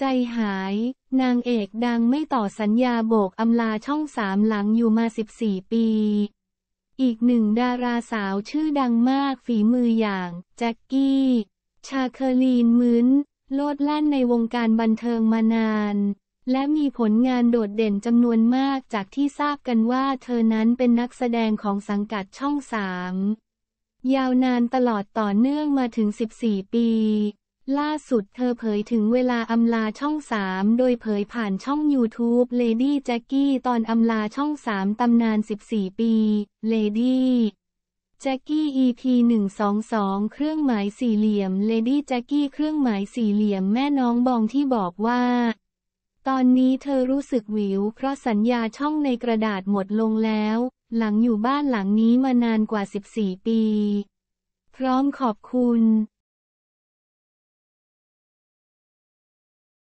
ใจหาย นางเอกดังไม่ต่อสัญญาโบกอำลาช่องสามหลังอยู่มา 14 ปี อีกหนึ่งดาราสาวชื่อดังมากฝีมืออย่าง แจ็คกกี้ ชาเคอรีนมื้น โลดแล่นในวงการบันเทิงมานาน และมีผลงานโดดเด่นจำนวนมากจากที่ทราบกันว่าเธอนั้นเป็นนักแสดงของสังกัดช่องสาม ยาวนานตลอดต่อเนื่องมาถึง 14 ปีล่าสุดเธอเผยถึงเวลาอำลาช่องสามโดยเผยผ่านช่อง YouTube Lady Jackie ตอนอำลาช่องสามตำนาน 14 ปี Lady Jackie EP 122 เครื่องหมายสี่เหลี่ยม Lady Jackie เครื่องหมายสี่เหลี่ยมแม่น้องบองที่บอกว่า ตอนนี้เธอรู้สึกวิวเพราะสัญญาช่องในกระดาษหมดลงแล้ว หลังอยู่บ้านหลังนี้มานานกว่า 14 ปี พร้อมขอบคุณ